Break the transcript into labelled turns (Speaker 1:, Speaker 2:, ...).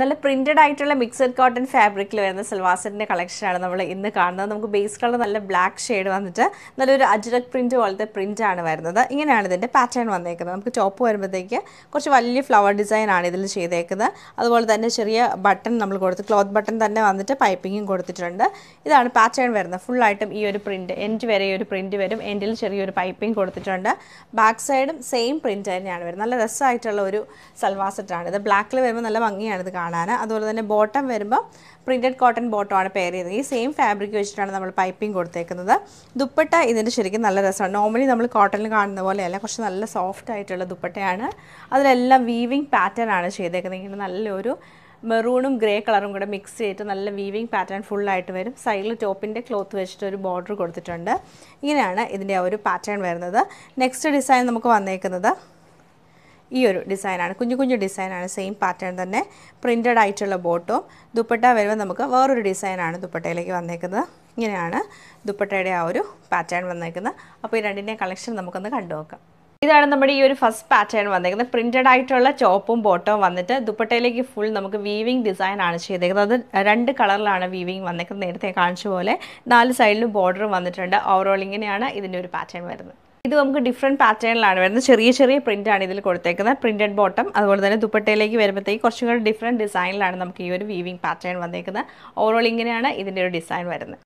Speaker 1: നല്ല പ്രിന്റഡ് ആയിട്ടുള്ള mixed cotton ഫാബ്രിക്കിൽ വരുന്ന സൽവാർ കളക്ഷനാണ് നമ്മൾ ഇന്ന് കാണുന്നത് നമുക്ക് ബേസ് കളർ നല്ല ബ്ലാക്ക് ഷെയ്ഡ് വന്നിട്ട് നല്ലൊരു അജ്രക് പ്രിന്റ് പോലത്തെ പ്രിൻ്റാണ് വരുന്നത് ഇങ്ങനെയാണ് ഇതിൻ്റെ പാറ്റേൺ വന്നേക്കുന്നത് നമുക്ക് ടോപ്പ് വരുമ്പോഴത്തേക്ക് കുറച്ച് വലിയ ഫ്ലവർ ഡിസൈൻ ആണ് ഇതിൽ ചെയ്തേക്കുന്നത് അതുപോലെ തന്നെ ചെറിയ ബട്ടൺ നമ്മൾ കൊടുത്ത് ക്ലോത്ത് ബട്ടൺ തന്നെ വന്നിട്ട് പൈപ്പിങ്ങും കൊടുത്തിട്ടുണ്ട് ഇതാണ് പാറ്റേൺ വരുന്നത് ഫുള്ളായിട്ടും ഈ ഒരു പ്രിന്റ് എൻഡ് വരെ ഈ ഒരു പ്രിന്റ് വരും എൻഡിൽ ചെറിയൊരു പൈപ്പിംഗ് കൊടുത്തിട്ടുണ്ട് ബാക്ക് സൈഡും സെയിം പ്രിന്റ് തന്നെയാണ് വരുന്നത് നല്ല രസമായിട്ടുള്ള ഒരു സൽവാസറ്റാണ് ഇത് ബ്ലാക്കിൽ വരുമ്പോൾ നല്ല ഭംഗിയാണ് ഇത് കാണുന്നത് കാണാൻ അതുപോലെ തന്നെ ബോട്ടം വരുമ്പോൾ പ്രിൻറ്റഡ് കോട്ടൺ ബോട്ടമാണ് പെയർ ചെയ്തത് ഈ സെയിം ഫാബ്രിക് വെച്ചിട്ടാണ് നമ്മൾ പൈപ്പിംഗ് കൊടുത്തേക്കുന്നത് ദുപ്പട്ട ഇതിൻ്റെ ശരിക്കും നല്ല രസമാണ് നോർമലി നമ്മൾ കോട്ടണിൽ കാണുന്ന പോലെയല്ല കുറച്ച് നല്ല സോഫ്റ്റ് ആയിട്ടുള്ള ദുപ്പട്ടയാണ് അതിലെല്ലാം വീവിങ് പാറ്റേൺ ആണ് ചെയ്തേക്കുന്നത് ഇങ്ങനെ നല്ലൊരു മെറൂണും ഗ്രേ കളറും കൂടെ മിക്സ് ചെയ്തിട്ട് നല്ല വീവിങ് പാറ്റേൺ ഫുള്ളായിട്ട് വരും സൈഡിൽ ടോപ്പിൻ്റെ ക്ലോത്ത് വെച്ചിട്ട് ഒരു ബോർഡർ കൊടുത്തിട്ടുണ്ട് ഇങ്ങനെയാണ് ഇതിൻ്റെ ആ ഒരു പാറ്റേൺ വരുന്നത് നെക്സ്റ്റ് ഡിസൈൻ നമുക്ക് വന്നേക്കുന്നത് ഈ ഒരു ഡിസൈനാണ് കുഞ്ഞു കുഞ്ഞു ഡിസൈനാണ് സെയിം പാറ്റേൺ തന്നെ പ്രിൻറ്റഡ് ആയിട്ടുള്ള ബോട്ടും ദുപ്പട്ട വരുമ്പോൾ നമുക്ക് വേറൊരു ഡിസൈനാണ് ദുപ്പട്ടയിലേക്ക് വന്നേക്കുന്നത് ഇങ്ങനെയാണ് ദുപ്പട്ടയുടെ ആ ഒരു പാറ്റേൺ വന്നേക്കുന്നത് അപ്പോൾ ഈ രണ്ടിൻ്റെ കളക്ഷൻ നമുക്കൊന്ന് കണ്ടു നോക്കാം ഇതാണ് നമ്മുടെ ഈ ഒരു ഫസ്റ്റ് പാറ്റേൺ വന്നിരിക്കുന്നത് പ്രിൻറ്റഡ് ആയിട്ടുള്ള ചോപ്പും ബോട്ടവും വന്നിട്ട് ദുപ്പട്ടയിലേക്ക് ഫുൾ നമുക്ക് വീവിങ് ഡിസൈൻ ആണ് ചെയ്തേക്കുന്നത് അത് രണ്ട് കളറിലാണ് വീവിങ് വന്നിരിക്കുന്നത് നേരത്തെ കാണിച്ച പോലെ നാല് സൈഡിലും ബോർഡറും വന്നിട്ടുണ്ട് ഓവറോൾ ഇങ്ങനെയാണ് ഇതിൻ്റെ ഒരു പാറ്റേൺ വരുന്നത് ഇത് നമുക്ക് ഡിഫറെൻറ്റ് പാറ്റേണിലാണ് വരുന്നത് ചെറിയ ചെറിയ പ്രിൻ്റാണ് ഇതിൽ കൊടുത്തേക്കുന്നത് പ്രിൻറ്റഡ് ബോട്ടം അതുപോലെ തന്നെ ദുപ്പട്ടയിലേക്ക് വരുമ്പോഴത്തേക്ക് കുറച്ചും കൂടി ഡിഫറെൻറ്റ് ഡിസൈനിലാണ് നമുക്ക് ഈ ഒരു വീവിങ് പാറ്റേൺ വന്നേക്കുന്നത് ഓവറോൾ ഇങ്ങനെയാണ് ഇതിൻ്റെ ഒരു ഡിസൈൻ വരുന്നത്